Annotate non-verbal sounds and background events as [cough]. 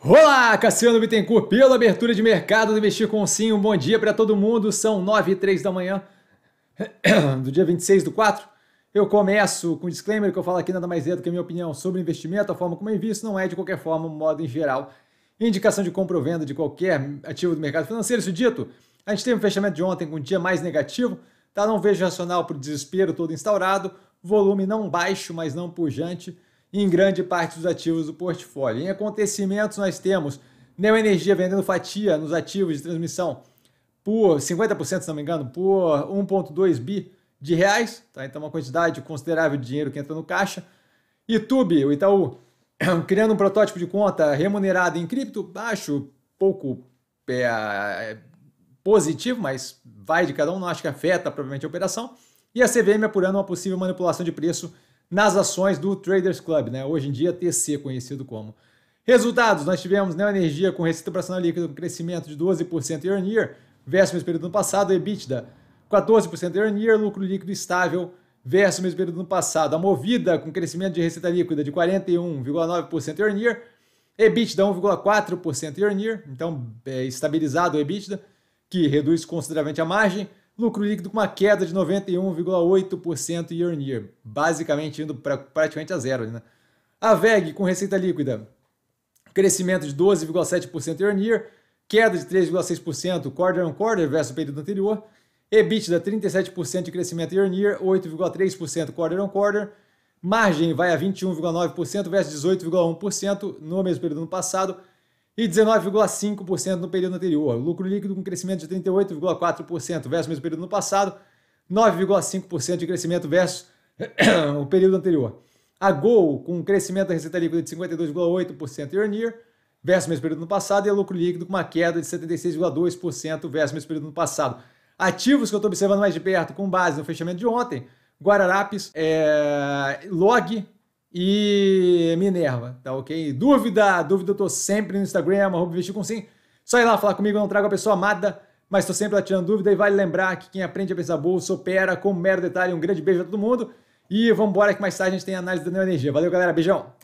Olá, Cassiano Bittencourt, pela abertura de mercado do Investir com Sim. Um bom dia para todo mundo. São 9 e 3 da manhã [coughs] do dia 26 do 4. Eu começo com um disclaimer que eu falo aqui nada mais é do que a minha opinião sobre investimento, a forma como eu invisto não é de qualquer forma, um modo em geral. Indicação de compra ou venda de qualquer ativo do mercado financeiro, isso dito, a gente teve um fechamento de ontem com um dia mais negativo, tá? Não vejo racional para o desespero todo instaurado, volume não baixo, mas não pujante em grande parte dos ativos do portfólio. Em acontecimentos, nós temos Neoenergia vendendo fatia nos ativos de transmissão por 50%, se não me engano, por 1,2 bi de reais. Tá? Então, uma quantidade considerável de dinheiro que entra no caixa. YouTube, o Itaú, [clears throat] criando um protótipo de conta remunerada em cripto, baixo pouco é, positivo, mas vai de cada um, não acho que afeta provavelmente a operação. E a CVM apurando uma possível manipulação de preço nas ações do Traders Club, né? hoje em dia TC, conhecido como. Resultados: nós tivemos né, Energia com receita operacional líquida com crescimento de 12% year on year, versus o mesmo período do ano passado, EBITDA 14% year on year, lucro líquido estável versus o mesmo período do ano passado. A Movida com crescimento de receita líquida de 41,9% year on year, EBITDA 1,4% year on year, então é estabilizado o EBITDA, que reduz consideravelmente a margem lucro líquido com uma queda de 91,8% year on year, basicamente indo para praticamente a zero. Né? A VEG com receita líquida, crescimento de 12,7% year on year, queda de 3,6% quarter on quarter versus o período anterior, EBITDA 37% de crescimento year on year, 8,3% quarter on quarter, margem vai a 21,9% versus 18,1% no mesmo período do ano passado, e 19,5% no período anterior. lucro líquido com crescimento de 38,4% versus o mesmo período no passado, 9,5% de crescimento versus [coughs] o período anterior. A Gol com um crescimento da receita líquida de 52,8% year on year versus o mesmo período no passado e a lucro líquido com uma queda de 76,2% versus o mesmo período no passado. Ativos que eu estou observando mais de perto com base no fechamento de ontem, Guararapes, é, Log, e Minerva, tá ok? Dúvida, dúvida, eu tô sempre no Instagram, arroba investir com sim. Só ir lá falar comigo, eu não trago a pessoa amada, mas tô sempre lá tirando dúvida. E vale lembrar que quem aprende a pensar bolsa opera com um mero detalhe. Um grande beijo a todo mundo. E vamos embora que mais tarde a gente tem a análise da Neo Energia. Valeu, galera. Beijão.